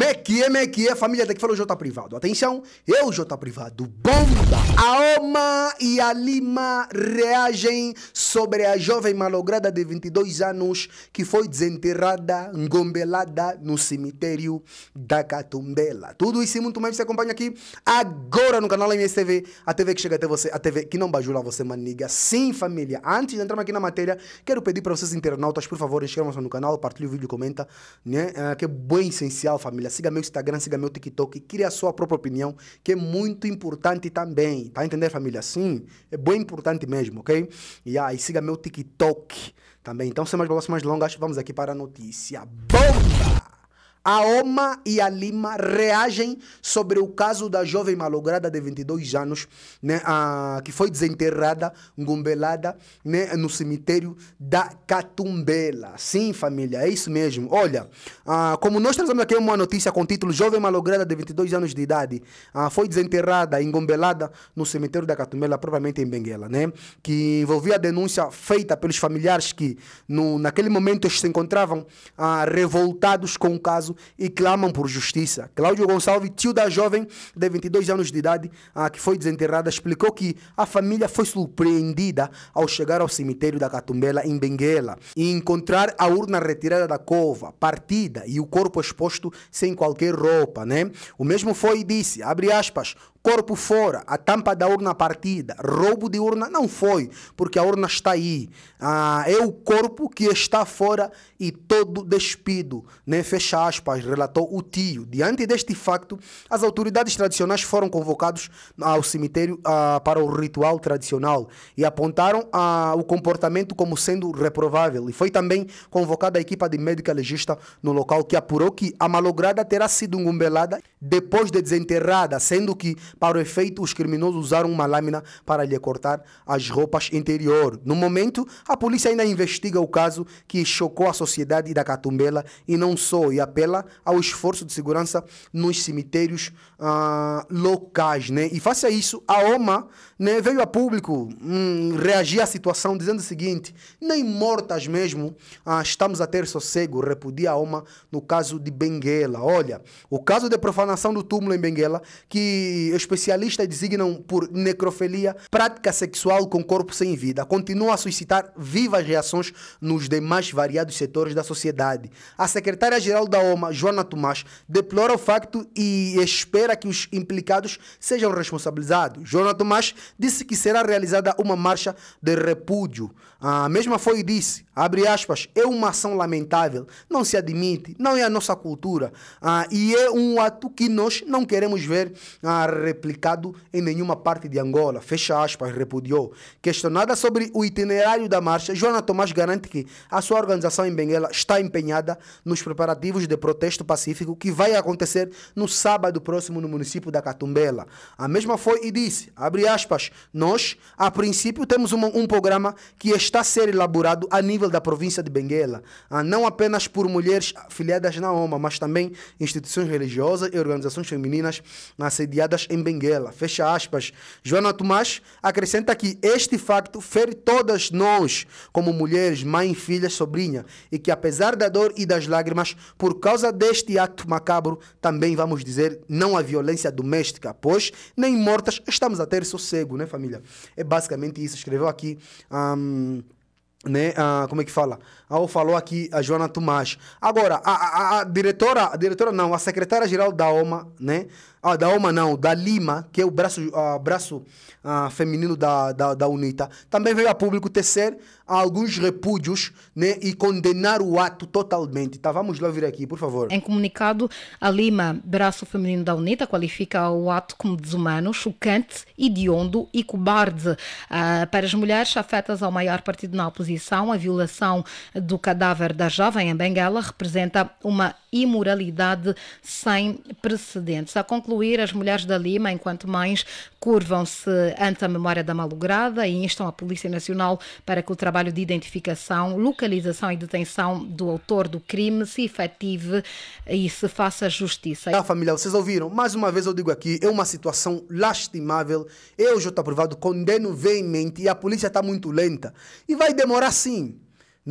Mequie, Mequie, família daqui falou Jota Privado. Atenção, eu, Jota Privado, bomba! A Oma e a Lima reagem sobre a jovem malograda de 22 anos que foi desenterrada, engombelada no cemitério da Catumbela. Tudo isso e muito mais você acompanha aqui agora no canal MSTV, a TV que chega até você, a TV que não bajula você, maniga. Sim, família, antes de entrarmos aqui na matéria, quero pedir para vocês internautas, por favor, inscrevam-se no canal, partilhe o vídeo, comenta, né? Ah, que é bem é essencial, família família, siga meu Instagram, siga meu TikTok, crie a sua própria opinião, que é muito importante também. Tá entendendo, família? Sim, é bem importante mesmo, ok? E aí, siga meu TikTok também. Então, sem mais balas mais longas, vamos aqui para a notícia. Bomba! A OMA e a Lima reagem sobre o caso da jovem malograda de 22 anos, né, a, que foi desenterrada, engombelada, né, no cemitério da Catumbela. Sim, família, é isso mesmo. Olha, a, ah, como nós trazemos aqui uma notícia com o título Jovem malograda de 22 anos de idade a, ah, foi desenterrada, engombelada no cemitério da Catumbela, propriamente em Benguela, né, que envolvia a denúncia feita pelos familiares que no, naquele momento se encontravam ah, revoltados com o caso caso e clamam por justiça. Cláudio Gonçalves, tio da jovem de 22 anos de idade, ah, que foi desenterrada, explicou que a família foi surpreendida ao chegar ao cemitério da Catumbela, em Benguela, e encontrar a urna retirada da cova, partida e o corpo exposto sem qualquer roupa. Né? O mesmo foi, disse, abre aspas, Corpo fora, a tampa da urna partida, roubo de urna não foi, porque a urna está aí. Ah, é o corpo que está fora e todo despido. Né? Fecha aspas, relatou o tio. Diante deste facto, as autoridades tradicionais foram convocados ao cemitério ah, para o ritual tradicional e apontaram ah, o comportamento como sendo reprovável. E foi também convocada a equipa de médica legista no local que apurou que a malograda terá sido engumbelada depois de desenterrada, sendo que para o efeito, os criminosos usaram uma lâmina para lhe cortar as roupas interior. No momento, a polícia ainda investiga o caso que chocou a sociedade da Catumbela e não só, e apela ao esforço de segurança nos cemitérios ah, locais. Né? E face a isso, a OMA né, veio a público hum, reagir à situação dizendo o seguinte: nem mortas mesmo ah, estamos a ter sossego, repudia a OMA no caso de Benguela. Olha, o caso de profanação do túmulo em Benguela, que especialistas designam por necrofilia, prática sexual com corpo sem vida, continua a suscitar vivas reações nos demais variados setores da sociedade. A secretária-geral da OMA, Joana Tomás, deplora o facto e espera que os implicados sejam responsabilizados. Joana Tomás disse que será realizada uma marcha de repúdio. A mesma foi e disse, abre aspas, é uma ação lamentável, não se admite, não é a nossa cultura ah, e é um ato que nós não queremos ver ah, replicado em nenhuma parte de Angola. Fecha aspas, repudiou. Questionada sobre o itinerário da marcha, Joana Tomás garante que a sua organização em Benguela está empenhada nos preparativos de protesto pacífico que vai acontecer no sábado próximo no município da Catumbela. A mesma foi e disse, abre aspas, nós, a princípio, temos um, um programa que está a ser elaborado a nível da província de Benguela, não apenas por mulheres filiadas na OMA, mas também instituições religiosas e organizações femininas assediadas em em Benguela. Fecha aspas. Joana Tomás acrescenta que este facto fere todas nós, como mulheres, mãe, filha, sobrinha, e que apesar da dor e das lágrimas, por causa deste ato macabro, também vamos dizer não à violência doméstica, pois nem mortas estamos a ter sossego, né, família? É basicamente isso. Escreveu aqui. Um, né, ah, como é que fala? Ah, falou aqui a Joana Tomás. Agora, a, a, a diretora, a diretora não, a secretária-geral da OMA, né, ah, da Oma não, da Lima, que é o braço, uh, braço uh, feminino da, da, da, UNITA, também veio a público tecer alguns repúdios né, e condenar o ato totalmente. Tá, vamos lá vir aqui, por favor. Em comunicado, a Lima, braço feminino da UNITA, qualifica o ato como desumano, chocante, hediondo e cobarde. Uh, para as mulheres afetas ao maior partido na oposição, a violação do cadáver da jovem em Benguela representa uma imoralidade sem precedentes. A concluir, as mulheres da Lima, enquanto mães, curvam-se ante a memória da malograda e instam a Polícia Nacional para que o trabalho de identificação, localização e detenção do autor do crime se efetive e se faça justiça. Ah, família, vocês ouviram? Mais uma vez eu digo aqui, é uma situação lastimável. Eu, Jota Provado, condeno veemente e a polícia está muito lenta. E vai demorar sim.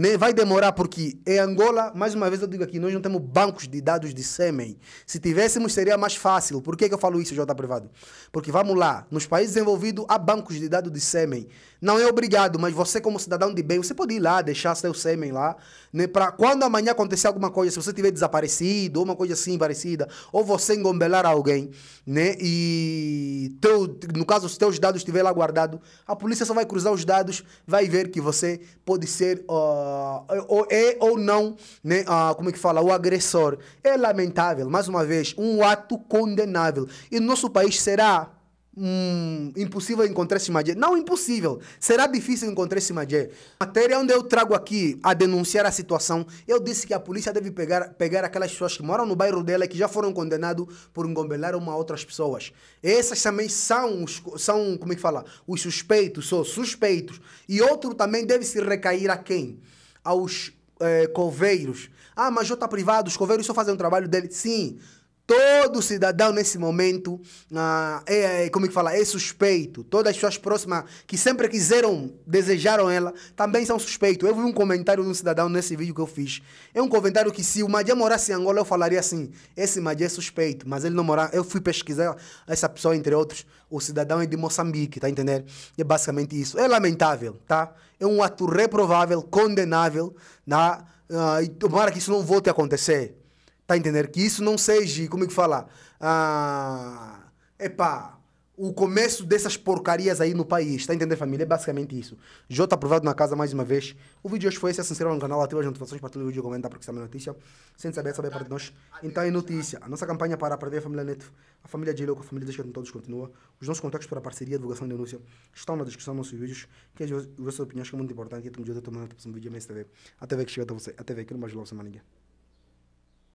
Nem vai demorar, porque em Angola, mais uma vez eu digo aqui, nós não temos bancos de dados de sêmen. Se tivéssemos, seria mais fácil. Por que, é que eu falo isso, J Privado? Porque vamos lá, nos países desenvolvidos há bancos de dados de sêmen. Não é obrigado, mas você, como cidadão de bem, você pode ir lá, deixar seu sêmen lá, né? Para quando amanhã acontecer alguma coisa, se você tiver desaparecido, ou uma coisa assim parecida, ou você engombelar alguém, né? E teu, no caso, os teus dados estiver lá guardado, a polícia só vai cruzar os dados, vai ver que você pode ser uh, ou é ou não, né? Uh, como é que fala? O agressor. É lamentável, mais uma vez, um ato condenável. E no nosso país será hum, impossível encontrar esse magé. Não impossível, será difícil encontrar esse magé. Matéria onde eu trago aqui a denunciar a situação, eu disse que a polícia deve pegar, pegar aquelas pessoas que moram no bairro dela e que já foram condenados por engombelar uma outras pessoas. Essas também são, os, são como é que fala, os suspeitos, são suspeitos. E outro também deve se recair a quem? Aos é, coveiros. Ah, mas já está privado, os coveiros só fazem o trabalho dele. Sim, Todo cidadão nesse momento ah, é, é, como é que fala, é suspeito. Todas as pessoas próximas que sempre quiseram, desejaram ela, também são suspeitos. Eu vi um comentário de um cidadão nesse vídeo que eu fiz. É um comentário que se o Madia morasse em Angola, eu falaria assim, esse Madia é suspeito, mas ele não mora. Eu fui pesquisar essa pessoa, entre outros, o cidadão é de Moçambique, tá entendendo? É basicamente isso. É lamentável, tá? É um ato reprovável, condenável, na tá? Uh, e tomara que isso não volte a acontecer. Tá entendendo? Que isso não seja, como é que fala? Ah, epá, o começo dessas porcarias aí no país. Tá entendendo, família? É basicamente isso. J tá aprovado na casa mais uma vez. O vídeo hoje foi esse. Assistiram no canal, ativa as notificações para todo o vídeo comentar, porque que é uma notícia. Sem saber, saber para nós. Então é notícia. A nossa campanha para aprender a família Neto, a família de Louco, a família deixa Todos continua. Os nossos contatos para parceria, divulgação e denúncia estão na descrição dos nossos vídeos. Que as vossas opiniões que é muito importante. E eu tomo de outro próximo vídeo, MSTV. Até ver que chega até você. Até ver que não mais logo semana ninguém.